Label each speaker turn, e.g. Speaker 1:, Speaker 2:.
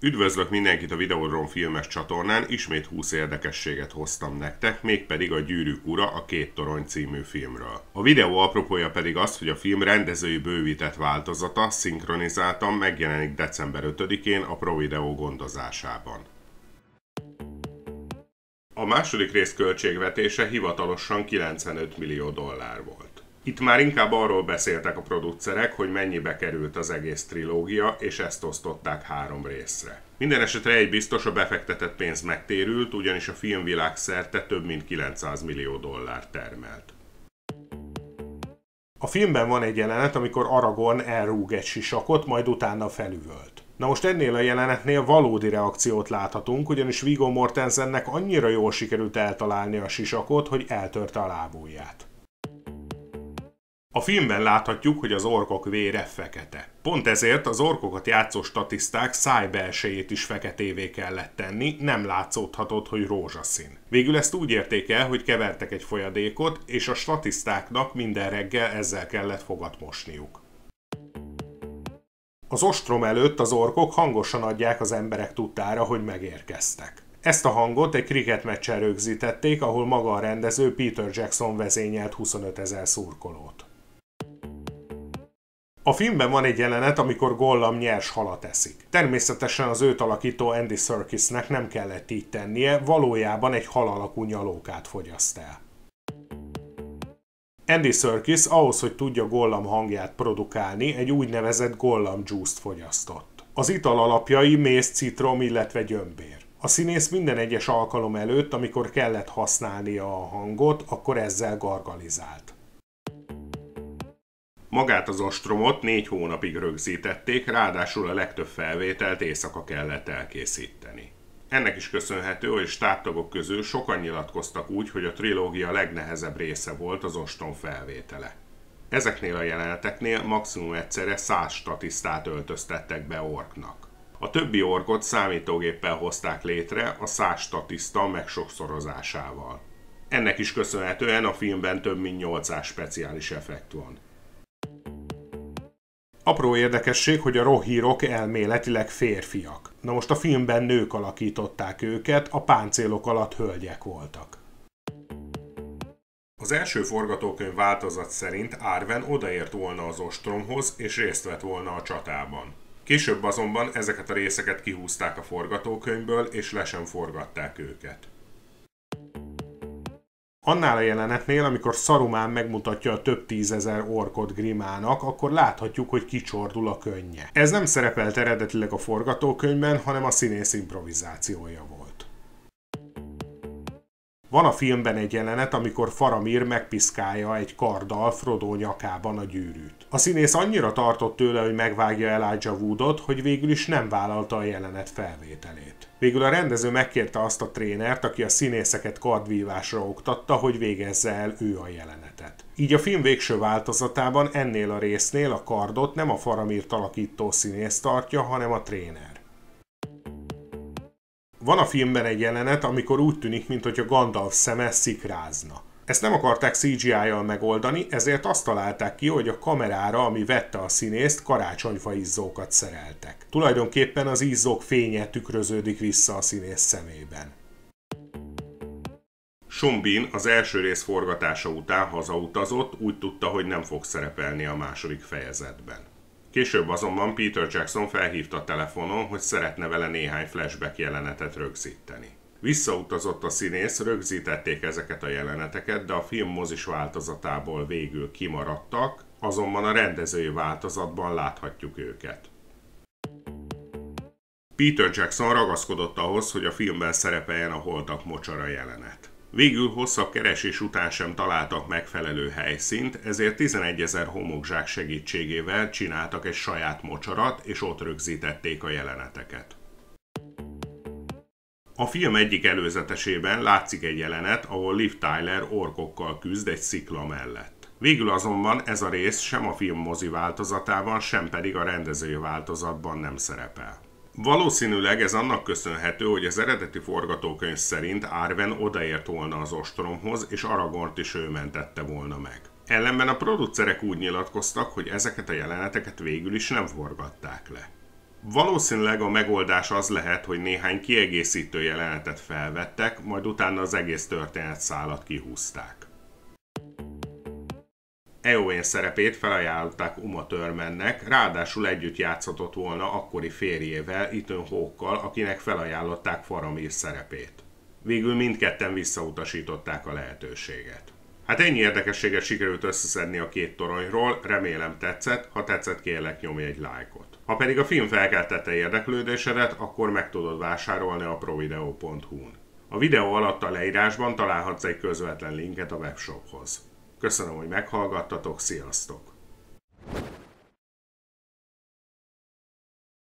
Speaker 1: Üdvözlök mindenkit a Videodrom filmes csatornán, ismét 20 érdekességet hoztam nektek, mégpedig a Gyűrűk ura a Két Torony című filmről. A videó apropója pedig az, hogy a film rendezői bővített változata, szinkronizáltan megjelenik december 5-én a Provideo gondozásában. A második rész költségvetése hivatalosan 95 millió dollár volt itt már inkább arról beszéltek a producerek, hogy mennyibe került az egész trilógia, és ezt osztották három részre. Minden esetre egy biztos, a befektetett pénz megtérült, ugyanis a film világszerte több mint 900 millió dollár termelt. A filmben van egy jelenet, amikor Aragon elrúg egy sisakot, majd utána felüvölt. Na most ennél a jelenetnél valódi reakciót láthatunk, ugyanis Viggo Mortensennek annyira jól sikerült eltalálni a sisakot, hogy eltörte a lábúját. A filmben láthatjuk, hogy az orkok vére fekete. Pont ezért az orkokat játszó statiszták szájbelsejét is feketévé kellett tenni, nem látszódhatott, hogy rózsaszín. Végül ezt úgy érték el, hogy kevertek egy folyadékot, és a statisztáknak minden reggel ezzel kellett fogat mosniuk. Az ostrom előtt az orkok hangosan adják az emberek tudtára, hogy megérkeztek. Ezt a hangot egy kriketmeccsen rögzítették, ahol maga a rendező Peter Jackson vezényelt 25 ezer szurkolót. A filmben van egy jelenet, amikor Gollam nyers halat eszik. Természetesen az őt alakító Andy Serkisnek nem kellett így tennie, valójában egy hal alakú nyalókát fogyaszt el. Andy Serkis ahhoz, hogy tudja Gollam hangját produkálni, egy úgynevezett Gollam juice-t fogyasztott. Az ital alapjai méz, citrom, illetve gyömbér. A színész minden egyes alkalom előtt, amikor kellett használnia a hangot, akkor ezzel gargalizált. Magát az ostromot négy hónapig rögzítették, ráadásul a legtöbb felvételt éjszaka kellett elkészíteni. Ennek is köszönhető, hogy stábtagok közül sokan nyilatkoztak úgy, hogy a trilógia legnehezebb része volt az ostrom felvétele. Ezeknél a jeleneteknél maximum egyszerre száz statisztát öltöztettek be orknak. A többi orkot számítógéppel hozták létre a száz statiszta megsokszorozásával. Ennek is köszönhetően a filmben több mint 800 speciális effekt van. Apró érdekesség, hogy a rohírok elméletileg férfiak. Na most a filmben nők alakították őket, a páncélok alatt hölgyek voltak. Az első forgatókönyv változat szerint Árven odaért volna az ostromhoz és részt vett volna a csatában. Később azonban ezeket a részeket kihúzták a forgatókönyvből és le sem forgatták őket annál a jelenetnél, amikor Szarumán megmutatja a több tízezer orkot Grimának, akkor láthatjuk, hogy kicsordul a könnye. Ez nem szerepelt eredetileg a forgatókönyvben, hanem a színész improvizációja volt. Van a filmben egy jelenet, amikor Faramir megpiszkálja egy karddal Frodo nyakában a gyűrűt. A színész annyira tartott tőle, hogy megvágja Elijah Woodot, hogy végül is nem vállalta a jelenet felvételét. Végül a rendező megkérte azt a trénert, aki a színészeket kardvívásra oktatta, hogy végezze el ő a jelenetet. Így a film végső változatában ennél a résznél a kardot nem a Faramir talakító színész tartja, hanem a tréner. Van a filmben egy jelenet, amikor úgy tűnik, mintha Gandalf szeme szikrázna. Ezt nem akarták CGI-jal megoldani, ezért azt találták ki, hogy a kamerára, ami vette a színészt, karácsonyfa izzókat szereltek. Tulajdonképpen az izzók fénye tükröződik vissza a színész szemében. Sumbin az első rész forgatása után hazautazott, úgy tudta, hogy nem fog szerepelni a második fejezetben. Később azonban Peter Jackson felhívta telefonon, hogy szeretne vele néhány flashback jelenetet rögzíteni. Visszautazott a színész, rögzítették ezeket a jeleneteket, de a film mozis változatából végül kimaradtak, azonban a rendezői változatban láthatjuk őket. Peter Jackson ragaszkodott ahhoz, hogy a filmben szerepeljen a holtak mocsara jelenet. Végül hosszabb keresés után sem találtak megfelelő helyszínt, ezért 11 ezer homokzsák segítségével csináltak egy saját mocsarat, és ott rögzítették a jeleneteket. A film egyik előzetesében látszik egy jelenet, ahol Liv Tyler orkokkal küzd egy szikla mellett. Végül azonban ez a rész sem a film mozi változatában, sem pedig a rendező változatban nem szerepel. Valószínűleg ez annak köszönhető, hogy az eredeti forgatókönyv szerint Árven odaért volna az ostromhoz, és Aragort is ő mentette volna meg. Ellenben a producerek úgy nyilatkoztak, hogy ezeket a jeleneteket végül is nem forgatták le. Valószínűleg a megoldás az lehet, hogy néhány kiegészítő jelenetet felvettek, majd utána az egész történetszálat kihúzták. Eowyn e szerepét felajánlották Uma Törmennek, ráadásul együtt játszhatott volna akkori férjével, Ethan hawke akinek felajánlották Faramir szerepét. Végül mindketten visszautasították a lehetőséget. Hát ennyi érdekességet sikerült összeszedni a két toronyról, remélem tetszett, ha tetszett kérlek nyomj egy lájkot. Ha pedig a film felkeltette érdeklődésedet, akkor meg tudod vásárolni a provideo.hu-n. A videó alatt a leírásban találhatsz egy közvetlen linket a webshophoz. Köszönöm, hogy meghallgattatok, sziasztok!